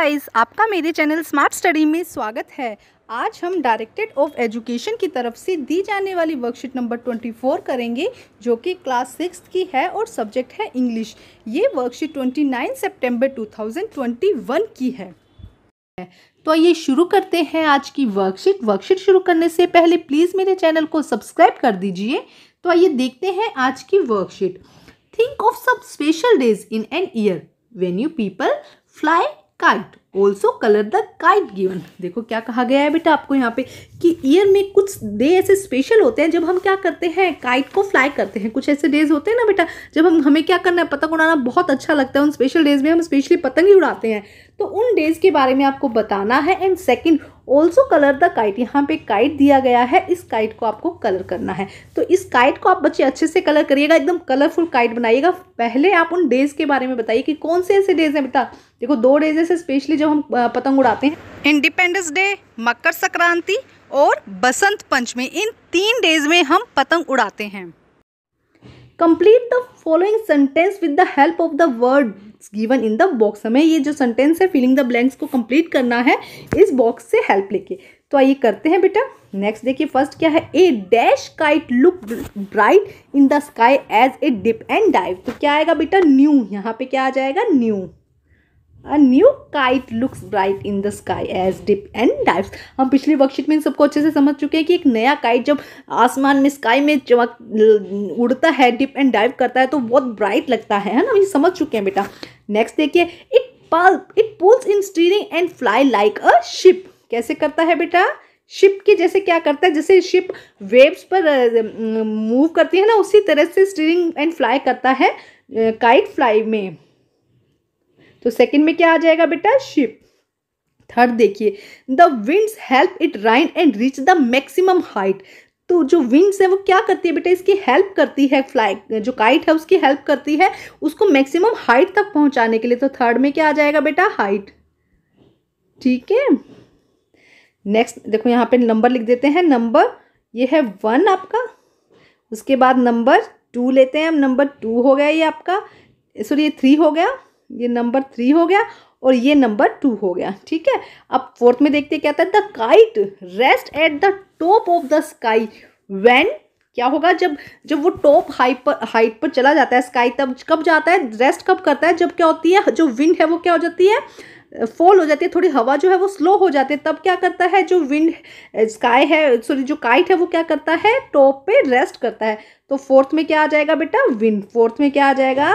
Guys आपका मेरे channel smart study में स्वागत है आज हम डायरेक्टेड ऑफ एजुकेशन की तरफ से दी जाने वाली वर्कशीट नंबर ट्वेंटी फोर करेंगे जो कि क्लास सिक्स की है और सब्जेक्ट है इंग्लिश ये worksheet twenty nine September two thousand twenty one की है तो ये शुरू करते हैं आज की वर्कशीट वर्कशीट शुरू करने से पहले प्लीज़ मेरे चैनल को सब्सक्राइब कर दीजिए तो आइए देखते हैं आज की worksheet think of some special days in an year when you people fly kite also colour the kite given देखो क्या कहा गया है बेटा आपको यहाँ पे कि ईयर में कुछ डे ऐसे स्पेशल होते हैं जब हम क्या करते हैं काइट को फ्लाई करते हैं कुछ ऐसे डेज होते हैं ना बेटा जब हम हमें क्या करना है पतंग उड़ाना बहुत अच्छा लगता है उन स्पेशल डेज में हम स्पेशली पतंग ही उड़ाते हैं तो उन डेज़ के बारे में आपको बताना है and second also colour the kite यहाँ पे काइट दिया गया है इस काइट को आपको कलर करना है तो इस काइट को आप बच्चे अच्छे से कलर करिएगा एकदम कलरफुल काइट बनाइएगा पहले आप उन डेज़ के बारे में बताइए कि कौन से ऐसे डेज़ हैं बेटा देखो दो डेज ऐसे स्पेशली जब हम पतंग उड़ाते हैं इंडिपेंडेंस डे मकर संक्रांति और बसंत पंचमी इन तीन डेज में हम पतंग उड़ाते हैं complete the following sentence with the help of the word given in the box हमें ये जो सेंटेंस है फिलिंग द ब्लैंक्स को कंप्लीट करना है इस बॉक्स से हेल्प लेके तो आइए करते हैं बेटा नेक्स्ट देखिए फर्स्ट क्या है a dash kite look bright in the sky as a dip and dive तो क्या आएगा बेटा न्यू यहाँ पे क्या आ जाएगा new a new kite looks bright in the sky as dip and dives हम पिछली वर्कशीट में इन सबको अच्छे से समझ चुके हैं कि एक नया काइट जब आसमान में स्काई में चमक उड़ता है डिप एंड डाइव करता है तो बहुत ब्राइट लगता है है ना ये समझ चुके हैं बेटा नेक्स्ट देखिए it pull it pulls in steering and fly like a ship कैसे करता है बेटा शिप के जैसे क्या करता है जैसे शिप वेव्स पर मूव करती है ना उसी तरह से स्टीरिंग एंड फ्लाई करता है काइट फ्लाई में तो सेकंड में क्या आ जाएगा बेटा शिप थर्ड देखिए the winds help it rain and reach the maximum height तो जो विंड्स है वो क्या करती है बेटा इसकी हेल्प करती है फ्लाई जो काइट है उसकी हेल्प करती है उसको मैक्सिमम हाइट तक पहुंचाने के लिए तो थर्ड में क्या आ जाएगा बेटा हाइट ठीक है नेक्स्ट देखो यहाँ पे नंबर लिख देते हैं नंबर ये है वन आपका उसके बाद नंबर टू लेते हैं हम नंबर टू हो गया ये आपका सॉरी ये थ्री हो गया ये नंबर थ्री हो गया और ये नंबर टू हो गया ठीक है अब फोर्थ में देखते क्या आता है the kite rest at the top of the sky when क्या होगा जब जब वो टॉप हाइट पर हाइट पर चला जाता है स्काई तब कब जाता है रेस्ट कब करता है जब क्या होती है जो विंड है वो क्या हो जाती है फॉल हो जाती है थोड़ी हवा जो है वो स्लो हो जाती है तब क्या करता है जो विंड स्काई है सॉरी जो काइट है वो क्या करता है टॉप पे रेस्ट करता है तो फोर्थ में क्या आ जाएगा बेटा विंड फोर्थ में क्या आ जाएगा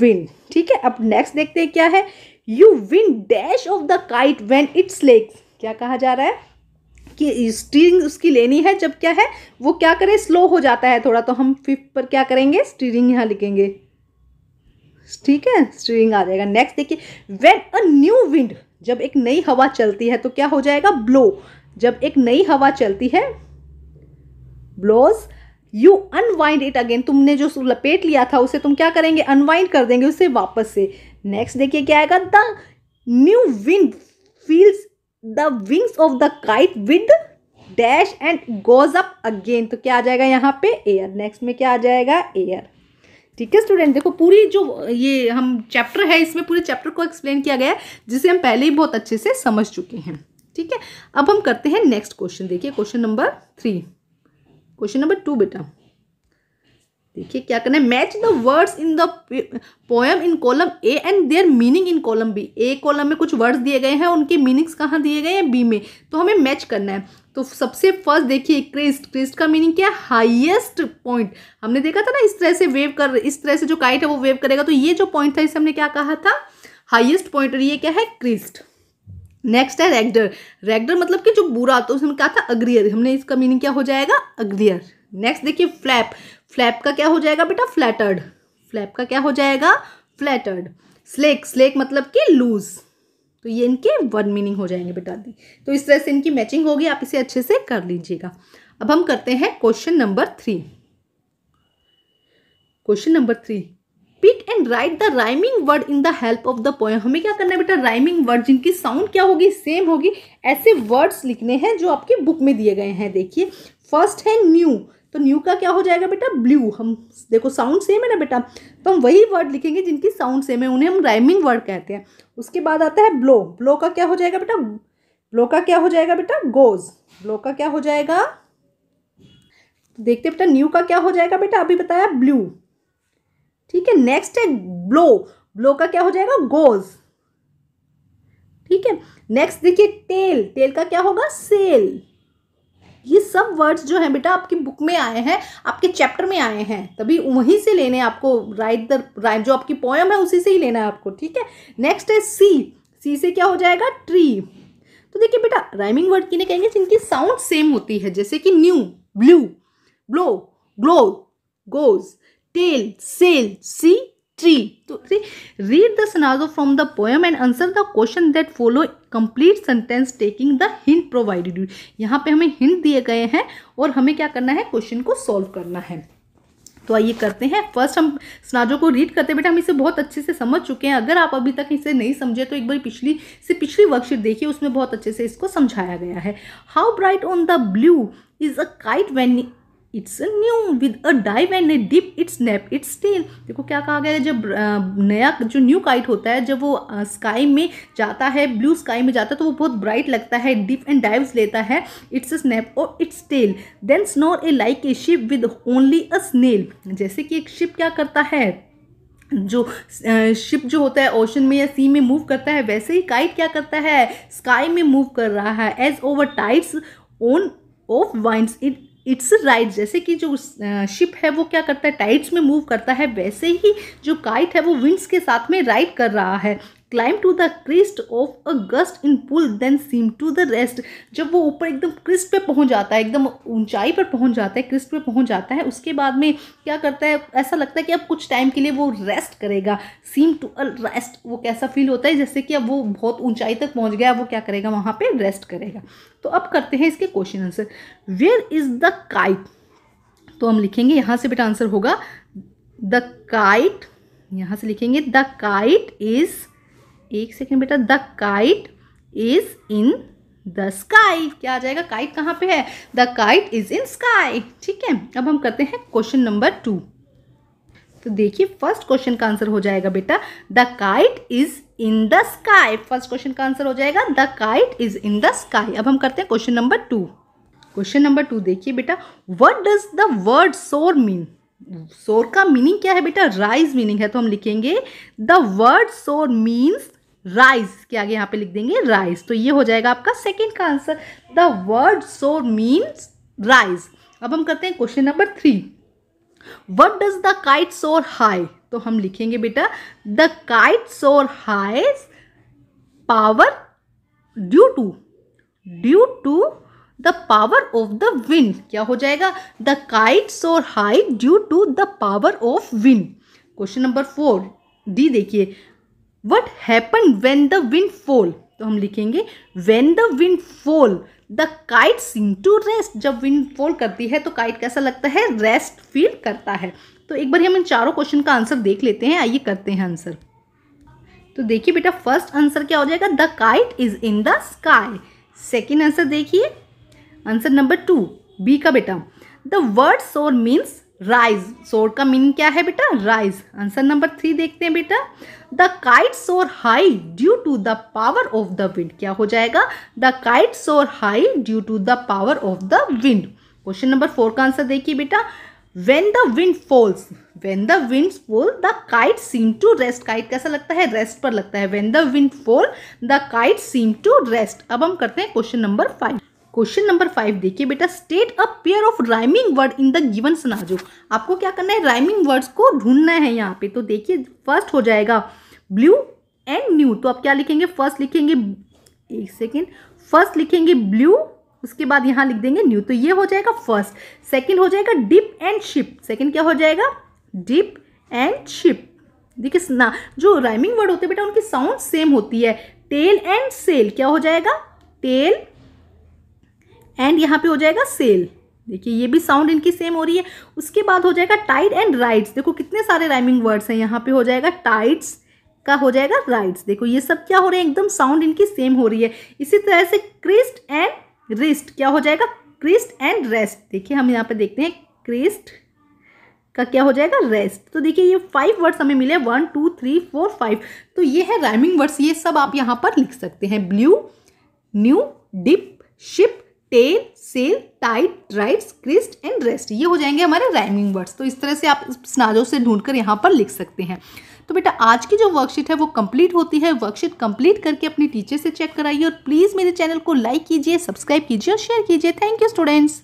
विन ठीक है अब नेक्स्ट देखते हैं क्या है you win dash of the kite when its legs क्या कहा जा रहा है कि स्टीरिंग उसकी लेनी है जब क्या है वो क्या करे स्लो हो जाता है थोड़ा तो हम फिफ्थ पर क्या करेंगे स्टीरिंग यहाँ लिखेंगे ठीक है स्टीरिंग आ जाएगा नेक्स्ट देखिए वेन अ न्यू विंड जब एक नई हवा चलती है तो क्या हो जाएगा ब्लो जब एक नई हवा चलती है blows you unwind it again तुमने जो लपेट लिया था उसे तुम क्या करेंगे अनवाइंड कर देंगे उसे वापस से नेक्स्ट देखिए क्या आएगा the new wind feels the wings of the kite with dash and goes up again तो क्या आ जाएगा यहाँ पे एयर नेक्स्ट में क्या आ जाएगा एयर ठीक है स्टूडेंट देखो पूरी जो ये हम चैप्टर है इसमें पूरे चैप्टर को एक्सप्लेन किया गया है जिसे हम पहले ही बहुत अच्छे से समझ चुके हैं ठीक है अब हम करते हैं नेक्स्ट क्वेश्चन देखिए question number three question number two बेटा देखिए क्या करना है match the words in the poem in column A and their meaning in column B A column में कुछ वर्ड्स दिए गए हैं उनके मीनिंग्स कहाँ दिए गए हैं बी में तो हमें मैच करना है तो सबसे फर्स्ट देखिए क्रिस्ट क्रिस्ट का मीनिंग क्या है हाईएस्ट पॉइंट हमने देखा था ना इस तरह से वेव कर इस तरह से जो काइट है वो वेव करेगा तो ये जो पॉइंट था इसे हमने क्या कहा था हाइएस्ट पॉइंट और ये क्या है क्रिस्ट नेक्स्ट है रेगडर रेगडर मतलब कि जो बुरा तो उसमें क्या था अग्रियर हमने इसका मीनिंग क्या हो जाएगा अग्रियर नेक्स्ट देखिए फ्लैप फ्लैप का क्या हो जाएगा बेटा फ्लैटर्ड फ्लैप का क्या हो जाएगा फ्लैटर्ड स्लेक स्लेक मतलब कि लूज तो ये इनके वन मीनिंग हो जाएंगे बेटा दी तो इस तरह से इनकी मैचिंग होगी आप इसे अच्छे से कर लीजिएगा अब हम करते हैं question number three question number three pick and write the rhyming word in the help of the poem हमें क्या करना है बेटा राइमिंग वर्ड जिनकी साउंड क्या होगी सेम होगी ऐसे वर्ड्स लिखने हैं जो आपके बुक में दिए गए हैं देखिए फर्स्ट है न्यू तो न्यू का क्या हो जाएगा बेटा ब्लू हम देखो साउंड सेम है ना बेटा तो हम वही वर्ड लिखेंगे जिनकी साउंड सेम है उन्हें हम राइमिंग वर्ड कहते हैं उसके बाद आता है ब्लो ब्लो का क्या हो जाएगा बेटा ब्लो का क्या हो जाएगा बेटा गोज ब्लो का क्या हो जाएगा देखते बेटा न्यू का क्या हो जाएगा बेटा अभी बताया ब्लू ठीक है नेक्स्ट है ब्लो ब्लो का क्या हो जाएगा गोज ठीक है नेक्स्ट देखिए टेल टेल का क्या होगा सेल ये सब वर्ड्स जो हैं बेटा आपकी बुक में आए हैं आपके चैप्टर में आए हैं तभी वहीं से लेने आपको राइट द राइट जो आपकी पोयम है उसी से ही लेना है आपको ठीक है नेक्स्ट है सी सी से क्या हो जाएगा ट्री तो देखिए बेटा राइमिंग वर्ड नहीं कहेंगे जिनकी साउंड सेम होती है जैसे कि new blue blow glow goes tail, sail, sea, tree. So, read the scenario from the poem and answer the question that follow complete sentence taking the hint provided you. यहाँ पे हमें hint दिए गए हैं और हमें क्या करना है question को solve करना है तो आइए करते हैं फर्स्ट हम स्नाजो को रीड करते हैं बेटा हम इसे बहुत अच्छे से समझ चुके हैं अगर आप अभी तक इसे नहीं समझे तो एक बार पिछली से पिछली वर्कशीट देखिए उसमें बहुत अच्छे से इसको समझाया गया है how bright on the blue is a kite when it's new with a dive and a dip its nap its tail देखो क्या कहा गया है जब नया जो न्यू काइट होता है जब वो स्काई में जाता है ब्लू स्काई में जाता है तो वो बहुत ब्राइट लगता है डिप एंड डाइव्स लेता है इट्स अ स्नैप और its tail then snore a like a ship with only a snail जैसे कि एक शिप क्या करता है जो शिप जो होता है ओशन में या सी में मूव करता है वैसे ही काइट क्या करता है स्काई में मूव कर रहा है as over tights own of wines it its ride जैसे कि जो शिप है वो क्या करता है टाइड्स में मूव करता है वैसे ही जो काइट है वो विंड्स के साथ में राइड कर रहा है climb to the crest of a gust in pull then seem to the rest जब वो ऊपर एकदम क्रिस्ट पे पहुंच जाता है एकदम ऊंचाई पर पहुंच जाता है क्रिस्ट पे पहुंच जाता है उसके बाद में क्या करता है ऐसा लगता है कि अब कुछ टाइम के लिए वो रेस्ट करेगा सीम टू अ रेस्ट वो कैसा फील होता है जैसे कि अब वो बहुत ऊंचाई तक पहुंच गया वो क्या करेगा वहाँ पर रेस्ट करेगा तो अब करते हैं इसके question answer where is the kite तो हम लिखेंगे यहाँ से बेटा आंसर होगा द काइट यहाँ से लिखेंगे द काइट इज़ एक सेकेंड बेटा the kite is in the sky क्या आ जाएगा काइट कहाँ पे है the kite is in sky ठीक है अब हम करते हैं क्वेश्चन नंबर टू तो देखिए फर्स्ट क्वेश्चन का आंसर हो जाएगा बेटा the kite is in the sky first question का आंसर हो जाएगा the kite is in the sky अब हम करते हैं question number two question number two देखिए बेटा what does the word soar mean soar का मीनिंग क्या है बेटा राइज मीनिंग है तो हम लिखेंगे the word soar means rise के आगे यहाँ पे लिख देंगे राइस तो ये हो जाएगा आपका सेकेंड का answer the word so means rise अब हम करते हैं question number three what does the kite soar high तो हम लिखेंगे बेटा the kite soar high power due to due to the power of the wind क्या हो जाएगा the kite soar high due to the power of wind question number four D देखिए what happen when the wind fall तो हम लिखेंगे when the wind fall the kite sing to rest जब wind fall करती है तो kite कैसा लगता है रेस्ट फील करता है तो एक बार हम इन चारों क्वेश्चन का आंसर देख लेते हैं आइए करते हैं आंसर तो देखिए बेटा फर्स्ट आंसर क्या हो जाएगा the kite is in the sky second answer देखिए आंसर नंबर टू बी का बेटा द वर्ड्स और मीन्स राइज सोर का मीनिंग क्या है बेटा राइज आंसर नंबर थ्री देखते हैं बेटा the kite soar high due to the power of the wind क्या हो जाएगा the kite soar high due to the power of the wind question number four का आंसर देखिए बेटा when the wind falls when the wind fall the kite seem to rest kite कैसा लगता है rest पर लगता है when the wind fall the kite seem to rest अब हम करते हैं question number five question number five देखिए बेटा state a pair of rhyming word in the given सनाजो आपको क्या करना है राइमिंग वर्ड्स को ढूंढना है यहाँ पे तो देखिए फर्स्ट हो जाएगा ब्लू एंड न्यू तो आप क्या लिखेंगे फर्स्ट लिखेंगे एक सेकेंड फर्स्ट लिखेंगे ब्लू उसके बाद यहाँ लिख देंगे न्यू तो ये हो जाएगा फर्स्ट सेकेंड हो जाएगा डिप एंड शिप सेकेंड क्या हो जाएगा डिप एंड शिप देखिए ना जो राइमिंग वर्ड होते हैं बेटा उनकी साउंड सेम होती है टेल एंड सेल क्या हो जाएगा टेल एंड यहाँ पे हो जाएगा सेल देखिए ये भी साउंड इनकी सेम हो रही है उसके बाद हो जाएगा टाइड एंड राइट्स देखो कितने सारे राइमिंग वर्ड्स हैं यहाँ पे हो जाएगा टाइड्स का हो जाएगा राइट्स देखो ये सब क्या हो रहे हैं एकदम साउंड इनकी सेम हो रही है इसी तरह से क्रिस्ट एंड रिस्ट क्या हो जाएगा क्रिस्ट एंड रेस्ट देखिए हम यहाँ पे देखते हैं क्रिस्ट का क्या हो जाएगा रेस्ट तो देखिए ये फाइव वर्ड्स हमें मिले one two three four five तो ये है राइमिंग वर्ड्स ये सब आप यहाँ पर लिख सकते हैं blue new dip ship tail sail tight drives crest and rest ये हो जाएंगे हमारे राइमिंग वर्ड्स तो इस तरह से आप स्नाजों से ढूंढकर यहाँ पर लिख सकते हैं तो बेटा आज की जो वर्कशीट है वो कंप्लीट होती है वर्कशीट कंप्लीट करके अपने टीचर से चेक कराइए और प्लीज़ मेरे चैनल को लाइक कीजिए सब्सक्राइब कीजिए और शेयर कीजिए थैंक यू स्टूडेंट्स